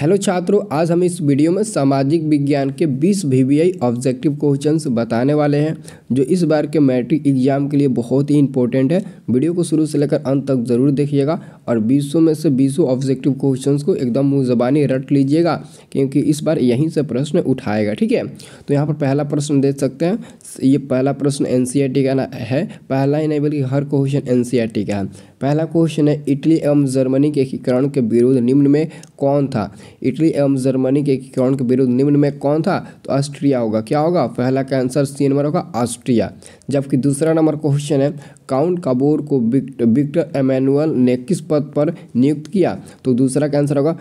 hello छात्रों आज हम इस वीडियो में सामाजिक विज्ञान के 20 वी ऑब्जेक्टिव क्वेश्चंस बताने वाले हैं जो इस बार के मैट्रिक एग्जाम के लिए बहुत ही इंपॉर्टेंट है वीडियो को शुरू से लेकर अंत तक ज़रूर देखिएगा और 200 में से 200 ऑब्जेक्टिव क्वेश्चंस को एकदम मुँह जबानी रट लीजिएगा क्योंकि इस बार यहीं से प्रश्न उठाएगा ठीक है तो यहाँ पर पहला प्रश्न देख सकते हैं ये पहला प्रश्न एन का है पहला ही नहीं बल्कि हर क्वेश्चन एन का है पहला क्वेश्चन है इटली एवं जर्मनी के एकीकरण के विरुद्ध निम्न में कौन था इटली एवं जर्मनी के एकीकरण के विरुद्ध निम्न में कौन था तो ऑस्ट्रिया होगा क्या होगा पहला का आंसर सी नंबर होगा ऑस्ट्रिया जबकि दूसरा नंबर क्वेश्चन है काउंट काबोर को विक्टर एमैनुअल ने किस पद पर नियुक्त किया तो दूसरा का आंसर होगा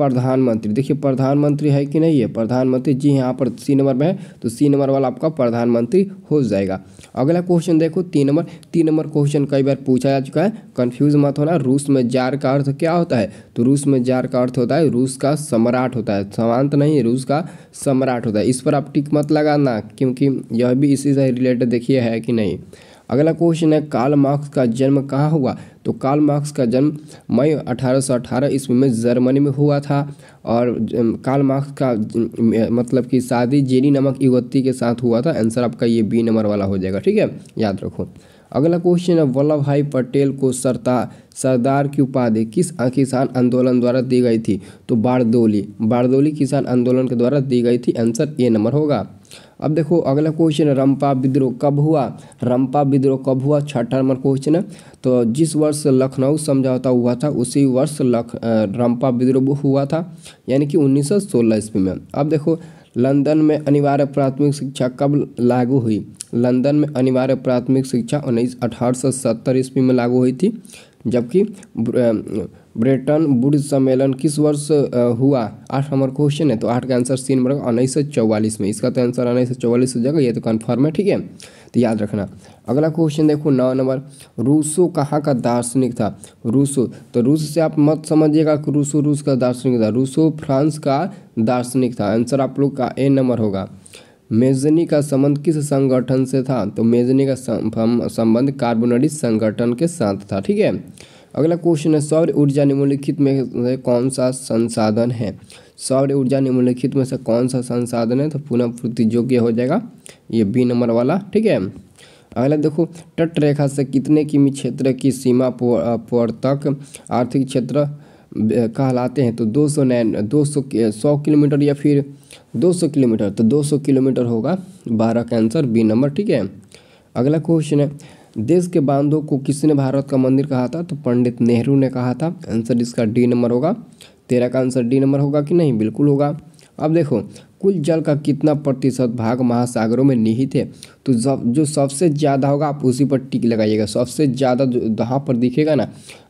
प्रधानमंत्री देखिए प्रधानमंत्री है कि नहीं है प्रधानमंत्री जी यहाँ पर सी नंबर में है तो सी नंबर वाला आपका प्रधानमंत्री हो जाएगा अगला क्वेश्चन देखो तीन नंबर तीन नंबर क्वेश्चन कई बार पूछा जा चुका है कन्फ्यूज मत होना रूस में जार का अर्थ क्या होता है तो रूस में जार का अर्थ होता है रूस का सम्राट होता है समांत नहीं रूस का सम्राट होता है इस पर आप टिक मत लगाना क्योंकि यह भी इसी से रिलेटेड देखिए है कि नहीं अगला क्वेश्चन है कार्ल मार्क्स का जन्म कहाँ हुआ तो कार्ल मार्क्स का जन्म मई 1818 ईस्वी में जर्मनी में हुआ था और कार्ल मार्क्स का मतलब कि शादी जेनी नमक युवती के साथ हुआ था आंसर आपका ये बी नंबर वाला हो जाएगा ठीक है याद रखो अगला क्वेश्चन है वल्लभ भाई पटेल को सरता सरदार की उपाधि किस किसान आंदोलन द्वारा दी गई थी तो बारदोली बारदोली किसान आंदोलन के द्वारा दी गई थी आंसर ए नंबर होगा अब देखो अगला क्वेश्चन है रंपा विद्रोह कब हुआ रंपा विद्रोह कब हुआ छठा नंबर क्वेश्चन है तो जिस वर्ष लखनऊ समझौता हुआ था उसी वर्ष लख रंपा विद्रोह हुआ था यानी कि 1916 ईस्वी में अब देखो लंदन में अनिवार्य प्राथमिक शिक्षा कब लागू हुई लंदन में अनिवार्य प्राथमिक शिक्षा उन्नीस अठारह ईस्वी में लागू हुई थी जबकि ब्रेटन बुड सम्मेलन किस वर्ष हुआ आठ नंबर क्वेश्चन है तो आठ का आंसर सी नंबर उन्नीस सौ चौवालीस में इसका तो आंसर उन्नीस सौ चौवालीस हो जाएगा ये तो कन्फर्म है ठीक है तो याद रखना अगला क्वेश्चन देखो नौ नंबर रूसो कहाँ का दार्शनिक था रूसो तो रूस से आप मत समझिएगा कि रूसो रूस का दार्शनिक था रूसो फ्रांस का दार्शनिक था आंसर आप लोग का ए नंबर होगा मेजनी का संबंध किस संगठन से था तो मेजनी का संबंध कार्बोनरी संगठन के साथ था ठीक है अगला क्वेश्चन है सौर ऊर्जा निम्नलिखित में से कौन सा संसाधन है सौर ऊर्जा निम्नलिखित में से कौन सा संसाधन है तो पुनः पूर्ति योग्य हो जाएगा ये बी नंबर वाला ठीक है अगला देखो तट रेखा से कितने किमी क्षेत्र की सीमा पर तक आर्थिक क्षेत्र कहलाते हैं तो दो सौ नैन दो सौ सौ किलोमीटर या फिर दो सौ किलोमीटर तो दो सौ किलोमीटर होगा बारह का आंसर बी नंबर ठीक है अगला क्वेश्चन है देश के बांधों को किसने भारत का मंदिर कहा था तो पंडित नेहरू ने कहा था आंसर इसका डी नंबर होगा तेरह का आंसर डी नंबर होगा कि नहीं बिल्कुल होगा अब देखो कुल जल का कितना प्रतिशत भाग महासागरों में निहित है तो जब जो सबसे ज़्यादा होगा आप उसी पर टिक लगाइएगा सबसे ज़्यादा जहाँ पर दिखेगा ना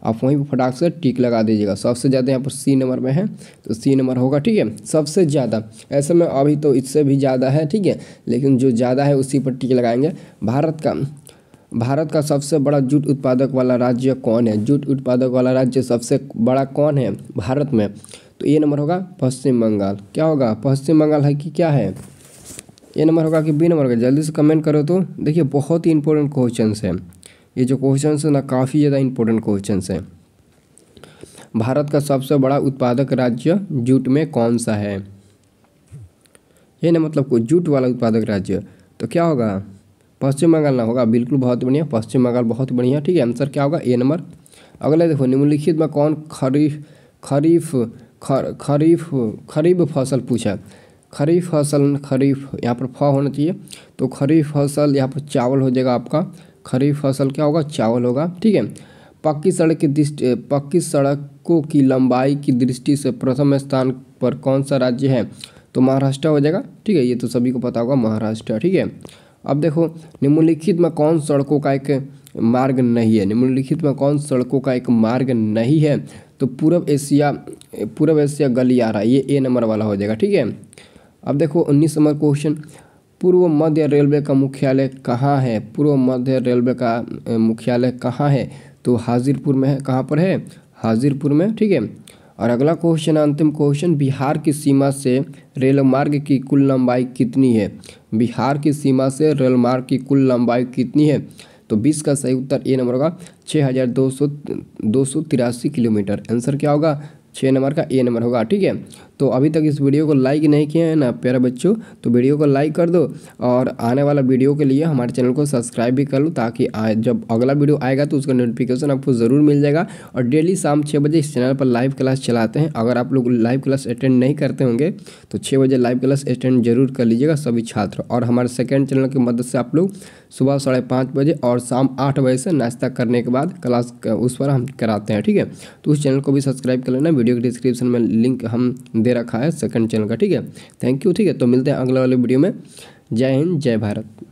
आप वहीं पर फटाक से टिक लगा दीजिएगा सबसे ज़्यादा यहाँ पर सी नंबर में है तो सी नंबर होगा ठीक है सबसे ज़्यादा ऐसे में अभी तो इससे भी ज़्यादा है ठीक है लेकिन जो ज़्यादा है उसी पर टिक लगाएंगे भारत का भारत का सबसे बड़ा जूट उत्पादक वाला राज्य कौन है जूट उत्पादक वाला राज्य सबसे बड़ा कौन है भारत में तो ये नंबर होगा पश्चिम बंगाल क्या होगा पश्चिम बंगाल है कि क्या है ये नंबर होगा कि बी नंबर होगा जल्दी से कमेंट करो तो देखिए बहुत ही इंपॉर्टेंट क्वेश्चन है ये जो क्वेश्चन है ना काफ़ी ज़्यादा इंपॉर्टेंट क्वेश्चन है भारत का सबसे बड़ा उत्पादक राज्य जूट में कौन सा है ये ना मतलब को जूट वाला उत्पादक राज्य तो क्या होगा पश्चिम बंगाल ना होगा बिल्कुल बहुत बढ़िया पश्चिम बंगाल बहुत बढ़िया ठीक है आंसर क्या होगा ए नंबर अगला देखो निम्नलिखित में कौन खरीफ खरीफ खर खरीफ खरीफ फसल पूछा खरीफ फसल खरीफ यहाँ पर फ होना चाहिए तो खरीफ फसल यहाँ पर चावल हो जाएगा आपका खरीफ फसल क्या होगा चावल होगा ठीक है पक्की सड़क की दृष्टि पक्की सड़कों की लंबाई की दृष्टि से प्रथम स्थान पर कौन सा राज्य है तो महाराष्ट्र हो जाएगा ठीक है ये तो सभी को पता होगा महाराष्ट्र ठीक है अब देखो निम्नलिखित में कौन सड़कों का एक मार्ग नहीं है निम्नलिखित में कौन सड़कों का एक मार्ग नहीं है तो पूर्व एशिया पूर्व एशिया गलियारा ये ए नंबर वाला हो जाएगा ठीक है अब देखो उन्नीस नंबर क्वेश्चन पूर्व मध्य रेलवे का मुख्यालय कहाँ है पूर्व मध्य रेलवे का मुख्यालय कहाँ है तो हाजिरपुर में है कहाँ पर है हाजिरपुर में ठीक है और अगला क्वेश्चन अंतिम क्वेश्चन बिहार की सीमा से रेल मार्ग की कुल लंबाई कितनी है बिहार की सीमा से रेल मार्ग की कुल लंबाई कितनी है तो बीस का सही उत्तर ए नंबर होगा छः हज़ार दो सौ दो सौ तिरासी किलोमीटर आंसर क्या होगा छः नंबर का ए नंबर होगा ठीक है तो अभी तक इस वीडियो को लाइक नहीं किए हैं ना प्यारे बच्चों तो वीडियो को लाइक कर दो और आने वाला वीडियो के लिए हमारे चैनल को सब्सक्राइब भी कर लो ताकि जब अगला वीडियो आएगा तो उसका नोटिफिकेशन आपको ज़रूर मिल जाएगा और डेली शाम छः बजे इस चैनल पर लाइव क्लास चलाते हैं अगर आप लोग लाइव क्लास अटेंड नहीं करते होंगे तो छः बजे लाइव क्लास अटेंड जरूर कर लीजिएगा सभी छात्र और हमारे सेकेंड चैनल की मदद से आप लोग सुबह साढ़े पाँच बजे और शाम आठ बजे से नाश्ता करने के बाद क्लास उस पर हम कराते हैं ठीक है तो उस चैनल को भी सब्सक्राइब कर लेना वीडियो के डिस्क्रिप्शन में लिंक हम दे रखा है सेकंड चैनल का ठीक है थैंक यू ठीक है तो मिलते हैं अगले वाले वीडियो में जय हिंद जय भारत